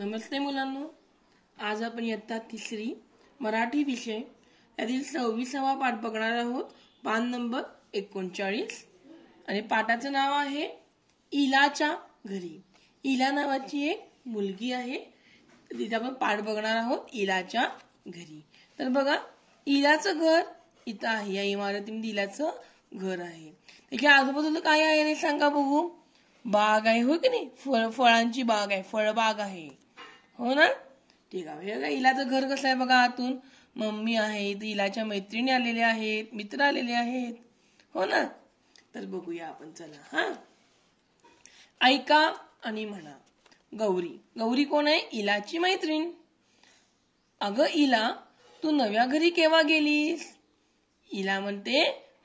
नमस्ते मुलांनो आज आपण इयत्ता तिसरी मराठी विषय यातील सव्वीसावा पाठ बघणार आहोत पान नंबर एकोणचाळीस आणि पाठाचं नाव आहे इलाच्या घरी इला नावाची एक मुलगी आहे तिथे आपण पाठ बघणार आहोत इलाच्या घरी तर बघा इलाचं घर इथं आहे या इमारतीमध्ये इलाचं घर आहे त्याच्या आजूबाजूला काय आहे सांगा बघू बाग आहे हो की नाही फळ फळांची बाग आहे फळबाग आहे हो ना ठीक आहे बघा इलाचं घर कसं आहे बघा आतून मम्मी आहेत इलाच्या मैत्रिणी आलेल्या आहेत मित्र आलेले आहेत हो ना तर बघूया आपण चला हा ऐका आणि म्हणा गौरी गौरी कोण आहे इलाची मैत्रीण अगं इला तू नव्या घरी केव्हा गेलीस इला म्हणते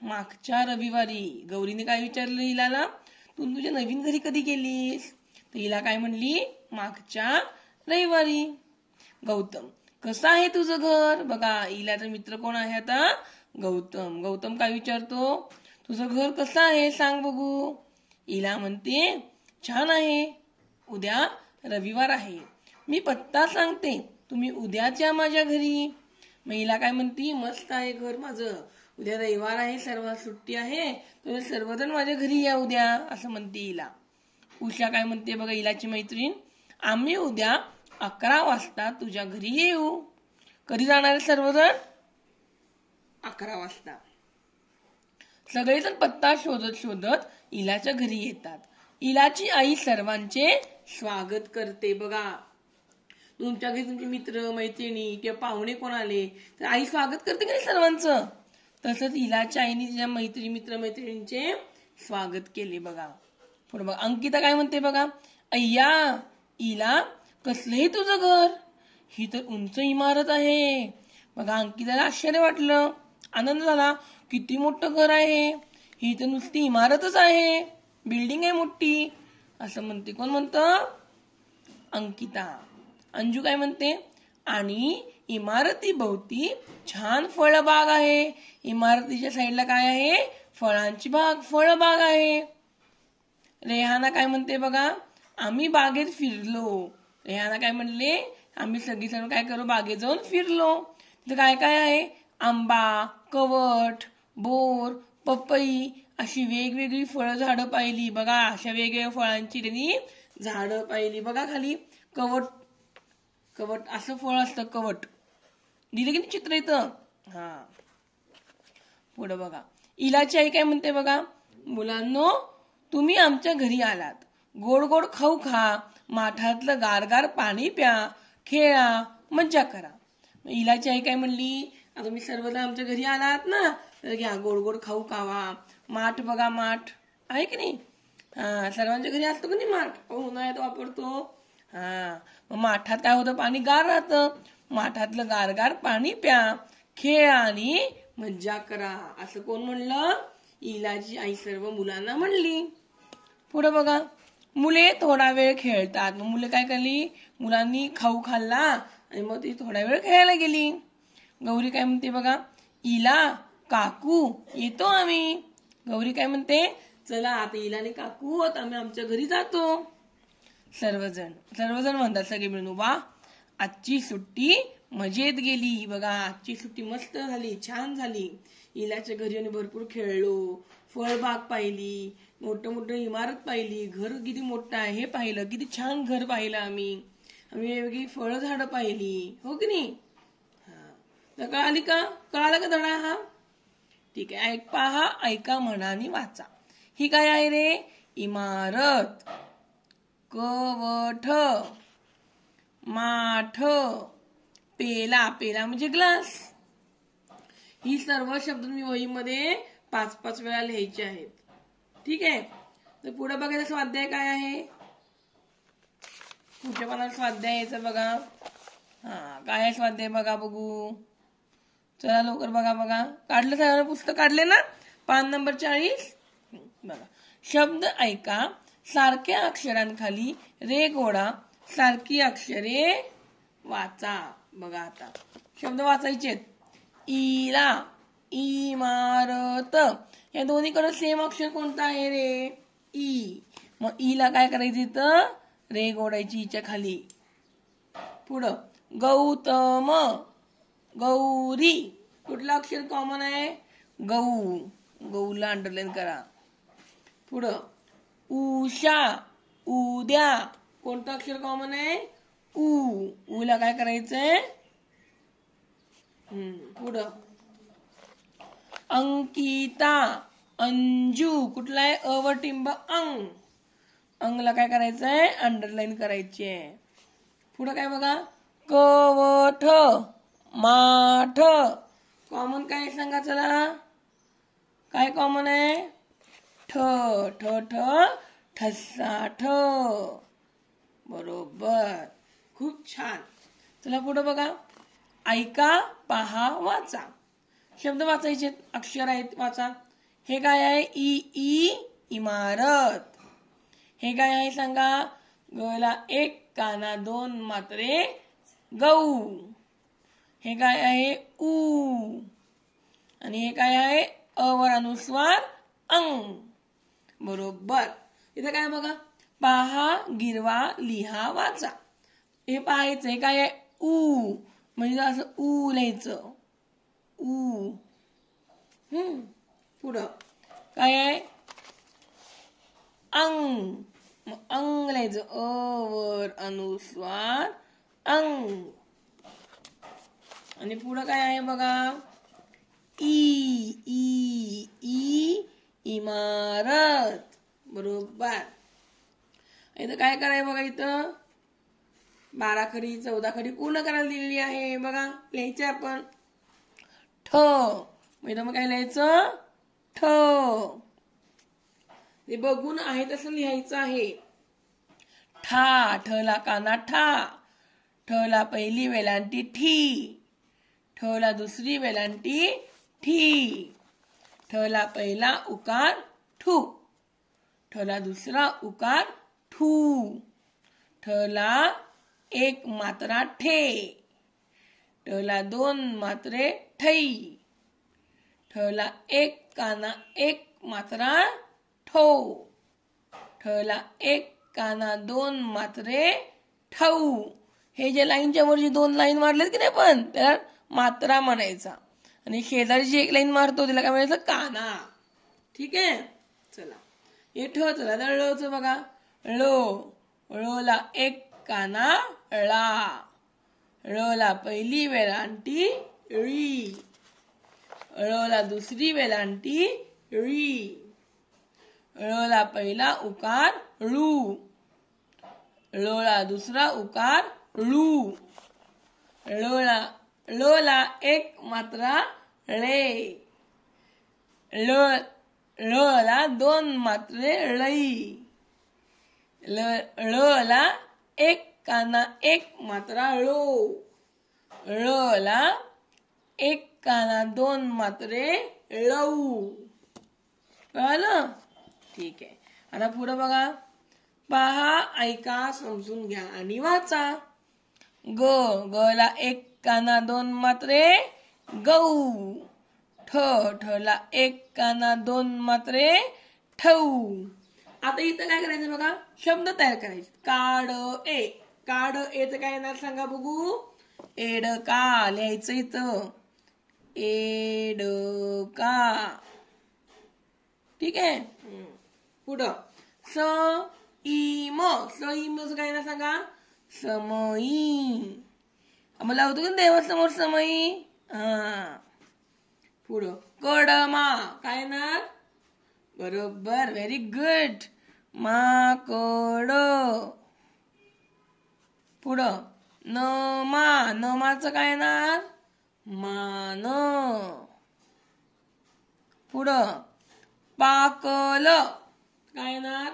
मागच्या रविवारी गौरीने काय विचारलं इलाला तू तुझ्या नवीन घरी कधी गेलीस तर इला काय म्हणली मागच्या रविवारी गौतम कसं आहे तुझं घर बघा इलाचा मित्र कोण आहे आता गौतम गौतम काय विचारतो तुझं घर कसं आहे सांग बघू इला म्हणते छान आहे उद्या रविवार आहे मी पत्ता सांगते तुम्ही उद्याच्या माझ्या घरी महिला काय म्हणती मस्त आहे घर माझं उद्या रविवार आहे सर्व सुट्टी आहे तुम्ही सर्वजण माझ्या घरी या उद्या असं म्हणते इला उषा काय म्हणते बघा इलाची मैत्रीण आम्ही उद्या अकरा वाजता तुझ्या घरी येऊ कधी जाणारे सर्वजण अकरा वाजता सगळेजण पत्ता शोधत शोधत इलाच्या घरी येतात इलाची आई सर्वांचे स्वागत करते बघा तुमच्या घरी तुमचे मित्र मैत्रिणी किंवा पाहुणे कोण आले तर आई स्वागत करते की सर्वांचं तसंच इलाच्या आईने तिच्या मैत्री मित्र मैत्रिणींचे स्वागत केले बघा पण बघा अंकिता काय म्हणते बघा अय्या इला हे तुझं घर ही तर उंच इमारत आहे बघा अंकिताला आश्चर्य वाटलं आनंद झाला किती मोठं घर आहे ही तर नुसती इमारतच आहे बिल्डिंग आहे मोठी असं म्हणते कोण म्हणतं अंकिता अंजू काय म्हणते आणि इमारती इमारतीभोवती छान फळबाग आहे इमारतीच्या साईडला काय आहे फळांची बाग फळबाग आहे रेहाना काय म्हणते बघा आम्ही बागेत फिरलो याला काय म्हणले आम्ही सगळी सण काय करू बागेत जाऊन फिरलो तिथं काय काय आहे आंबा कवट बोर पपई अशी वेगवेगळी फळ झाडं पाहिली बघा अशा वेगवेगळ्या फळांची त्यांनी झाडं पाहिली बघा खाली कवट कवट असं फळ असतं कवट दिलं की चित्र येत हा पुढं बघा इलाची आई काय म्हणते बघा मुलांनो तुम्ही आमच्या घरी आलात गोड गोड खाऊ खा माठातलं गारगार पाणी प्या खेळा मज्जा करा इलाची आई काय म्हणली आता मी सर्वदा आमच्या घरी आलात ना तर घ्या गोड गोड खाऊ खावा माठ बघा माठ आहे की नाही हा सर्वांच्या घरी असतो की नाही माठ हो, उन्हाळ्यात वापरतो हा मग माठात काय होतं पाणी गार राहतं माठातलं गारगार पाणी प्या खेळा आणि मज्जा करा असं कोण म्हणलं इलाची आई सर्व मुलांना म्हणली पुढं बघा मुले थोडा वेळ खेळतात मग मुले काय करली मुलांनी खाऊ खाल्ला आणि मग ती थोडा वेळ खेळायला गेली गौरी काय म्हणते बघा इला काकू येतो आम्ही गौरी काय म्हणते चला आता इला आणि काकू आम्ही आमच्या घरी जातो सर्वजण सर्वजण म्हणतात सगळे मिळून वा आजची सुट्टी मजेत गेली बघा आजची सुट्टी मस्त झाली छान झाली इलाच्या घरी आम्ही भरपूर खेळलो फळबाग पाहिली मोठं मोठं इमारत पाहिली घर किती मोठं आहे हे पाहिलं किती छान घर पाहिलं आम्ही आम्ही वेगवेगळी फळ झाडं पाहिली हो की नाही तर कळाली का कळाला का धडा हा ठीक आहे ऐक पहा ऐका मनाने वाचा ही काय आहे रे इमारत कवठ माठ पेला पेला म्हणजे ग्लास ही सर्व शब्द मी वहीमध्ये पाच पाच वेळा लिहायचे आहेत ठीक आहे तर पुढे बघायचा स्वाध्याय काय आहे पुढच्या पानावर स्वाध्याय यायचं बघा हा काय स्वाध्याय बघा बघू चला लवकर बघा बघा काढलं सगळ्यांना पुस्तक काढले ना पान नंबर चाळीस बघा शब्द ऐका सारख्या अक्षरांखाली रे गोडा सारखी अक्षरे वाचा बघा आता शब्द वाचायचे इला इमारत या दोन्हीकडे सेम अक्षर कोणता आहे रे ई मग ईला काय करायची तर रे गोडायची इच्या खाली पुढं गौतम गौरी कुठलं अक्षर कॉमन आहे गऊ गौला अंडरलाईन करा पुढ उषा उद्या कोणतं अक्षर कॉमन आहे उ ऊला काय करायचंय पुढ अंकिता अंजू कुठला आहे अवटिंब अंग अंगला काय करायचंय अंडरलाईन करायची आहे पुढं काय बघा कवठ माठ कॉमन काय सांगा चला काय कॉमन आहे ठ ठ ठसा ठ बरोबर खूप छान चला पुढं बघा ऐका पहा वाचा शब्द वाचायचे अक्षर आहेत वाचा हे काय आहे ई ई इमारत हे काय आहे सांगा गला एक काना दोन मात्रे गऊ हे काय आहे ऊ आणि हे काय आहे अवर अनुस्वार अंग बरोबर इथे काय बघा पाहा गिरवा लिहा वाचा हे पाहायचंय काय आहे ऊ म्हणजे असं ऊ लिहायचं ऊ हम्म पुढं काय आहे अंग अंग लिहायचं अवर अनुस्वार अंग आणि पुढं काय आहे बघा ई ई ई इमारत बरोबर इथं काय कराय बघा इथं बारा खरी चौदा खरी पूर्ण करायला दिलेली आहे बघा लिहायचे आपण ठ म्हणजे मग काय लिहायचं ठ ते बघून आहे तसं लिहायचं आहे ठा ठला काना ठा ठला पहिली वेलांटी ठी ठला दुसरी वेलांटी ठी ठला पहिला उकार ठू ठला दुसरा उकार ठू ठला एक मात्रा ठे ठला दोन मात्रे ठई ठला एक काना एक मात्रा ठो ठला एक काना दोन मात्रे ठऊ हे जे लाईनच्या वरची दोन लाईन मारलेत की नाही पण त्याला मात्रा म्हणायचा आणि शेजारी जी एक लाईन मारतो तिला काय म्हणायचं काना ठीक आहे चला हे ठ चला दळ बघा ळो एक काना ळा ळोला पहिली वेलांटी ळी ळोला दुसरी वेलांटी ळी ळोला पहिला उकार ळू ळला दुसरा उकार ळू ळला ळोला एक मात्रा ळे ला दोन मात्रे ळई ल ळला एक काना एक मात्रा ळो ळला एक काना दोन मात्रे लऊ कळलं ठीक आहे आता पुढं बघा पहा ऐका समजून घ्या आणि वाचा ग ला एक काना दोन मात्रे गऊ ठ ठला एक काना दोन मात्रे ठऊ आता इथं काय करायचं बघा शब्द तयार करायचे काड ए काड एच काय येणार सांगा बघू एड का लिहायचं इथ एड का ठीक आहे पुढ स ई म स ई मच काय येणार सांगा समई मला होतो का देवासमोर समयी हा पुढं कडमा काय येणार बरोबर व्हेरी गुड माकड पुढं न माच काय येणार मान पुढ पाकल काय येणार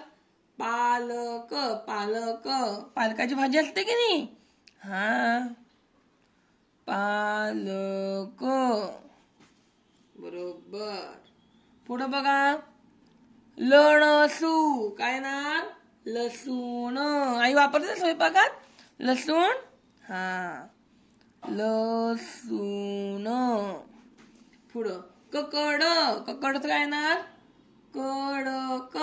पालक पालक पालकाची भाजी असते की नाही हा पालक बरोबर पुढं बघा लणसू काय ना लसूण आई वापरते स्वयंपाकात लसूण हा लसूण पुढं ककड ककड काय येणार कडक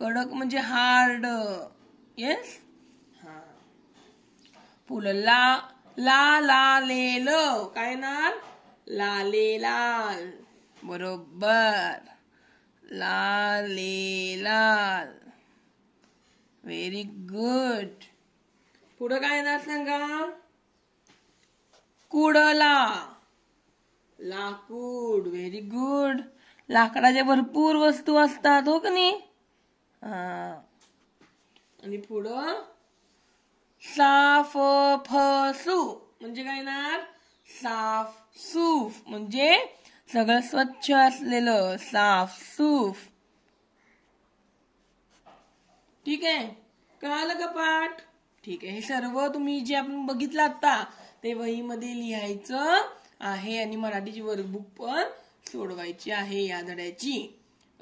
कडक म्हणजे हार्ड येस हा फुलं ला ला लालेल काय येणार लाले लाल बरोबर लाल लाल व्हेरी गुड पुढं काय येणार सांगा कुडला लाकूड व्हेरी गुड लाकडाच्या भरपूर वस्तू असतात हो नाही आणि पुढं साफ फसू म्हणजे काय येणार साफ सूफ म्हणजे सगळं स्वच्छ असलेलं साफ सूफ ठीक आहे कळालं का पाठ ठीक आहे हे सर्व तुम्ही जे आपण बघितलं आता ते वहीमध्ये लिहायचं आहे आणि मराठीची वर्कबुक पण सोडवायची आहे या धड्याची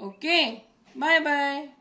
ओके बाय बाय